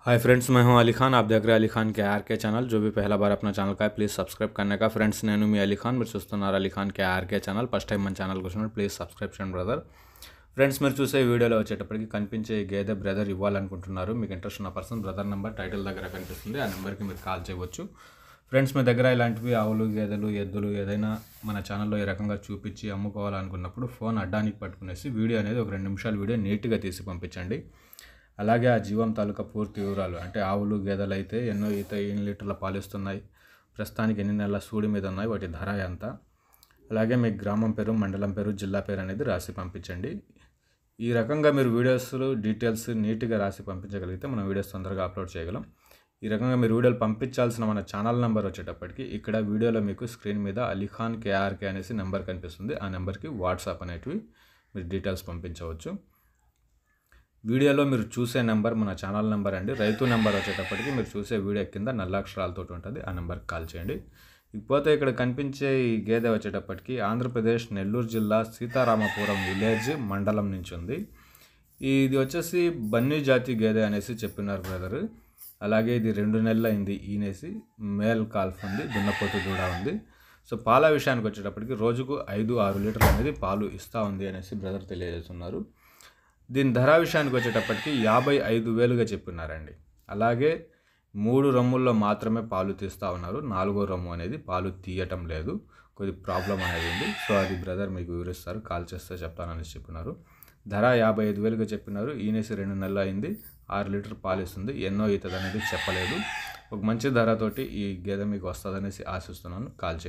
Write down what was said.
hi friends मैं हूं अली खान आप देख रहे हैं अली खान के आर के चैनल जो भी पहला बार अपना चैनल का है प्लीज़ सब्सक्राइब करने का फ्रेंड्स नैनू मी अली खान మీరు చూస్తున్నారు Ali Khan K R K channel first time మన ఛానల్ కోసం ప్లీజ్ సబ్స్క్రైబ్ చేయండి బ్రదర్ ఫ్రెండ్స్ మీరు చూసే వీడియోలో వచ్చేటప్పటికి కనిపించే గేదె బ్రదర్ ఇవ్వాలనుకుంటున్నారు మీకు ఇంట్రెస్ట్ ఉన్న పర్సన్ బ్రదర్ నెంబర్ టైటిల్ దగ్గర కనిపిస్తుంది ఆ నెంబర్కి మీరు కాల్ చేయవచ్చు ఫ్రెండ్స్ మీ దగ్గర ఇలాంటివి ఆవులు గేదెలు ఎద్దులు ఏదైనా మన ఛానల్లో ఈ రకంగా చూపించి అమ్ముకోవాలనుకున్నప్పుడు ఫోన్ అడ్డానికి పట్టుకునేసి వీడియో అనేది ఒక రెండు నిమిషాల వీడియో నీట్గా తీసి పంపించండి అలాగే ఆ జీవం తాలూకా పూర్తి వివరాలు అంటే ఆవులు గేదెలు అయితే ఎన్నో ఈత ఎన్ని లీటర్ల పాలు ఇస్తున్నాయి ప్రస్తుతానికి ఎన్ని నెలల సూడి మీద ఉన్నాయి వాటి ధర ఎంత అలాగే మీ గ్రామం పేరు మండలం పేరు జిల్లా పేరు అనేది రాసి పంపించండి ఈ రకంగా మీరు వీడియోస్ డీటెయిల్స్ నీట్గా రాసి పంపించగలిగితే మనం వీడియోస్ తొందరగా అప్లోడ్ చేయగలం ఈ రకంగా మీరు వీడియోలు పంపించాల్సిన మన ఛానల్ నెంబర్ వచ్చేటప్పటికి ఇక్కడ వీడియోలో మీకు స్క్రీన్ మీద అలీఖాన్ కేఆర్కే అనేసి నెంబర్ కనిపిస్తుంది ఆ నెంబర్కి వాట్సాప్ అనేటివి మీరు డీటెయిల్స్ పంపించవచ్చు వీడియోలో మీరు చూసే నెంబర్ మన ఛానల్ నెంబర్ అండి రైతు నెంబర్ వచ్చేటప్పటికి మీరు చూసే వీడియో కింద నల్లాక్షరాలతో ఉంటుంది ఆ నెంబర్కి కాల్ చేయండి ఇకపోతే ఇక్కడ కనిపించే ఈ గేదె వచ్చేటప్పటికి ఆంధ్రప్రదేశ్ నెల్లూరు జిల్లా సీతారామపురం విలేజ్ మండలం నుంచి ఉంది ఇది వచ్చేసి బన్నీ జాతి గేదె అనేసి చెప్పినారు బ్రదర్ అలాగే ఇది రెండు నెలలు అయింది ఈనేసి మేల్ కాల్ఫ్ ఉంది దున్నపోతు కూడా ఉంది సో పాల విషయానికి వచ్చేటప్పటికి రోజుకు ఐదు ఆరు లీటర్లు అనేది పాలు ఇస్తూ ఉంది అనేసి బ్రదర్ తెలియజేస్తున్నారు దీని ధర విషయానికి వచ్చేటప్పటికి యాభై ఐదు వేలుగా చెప్పినారండి అలాగే మూడు రమ్ముల్లో మాత్రమే పాలు తీస్తూ ఉన్నారు నాలుగో రమ్ము అనేది పాలు తీయటం లేదు కొద్ది ప్రాబ్లం అనేది ఉంది సో అది బ్రదర్ మీకు వివరిస్తారు కాల్ చేస్తే చెప్తానని చెప్పినారు ధర యాభై ఐదు వేలుగా చెప్పినారు ఈనేసి రెండు నెలలు అయింది ఆరు లీటర్ పాలు ఇస్తుంది ఎన్నో అవుతుంది అనేది చెప్పలేదు ఒక మంచి ధరతోటి ఈ గేదె మీకు వస్తుందనేసి ఆశిస్తున్నాను కాల్ చేయండి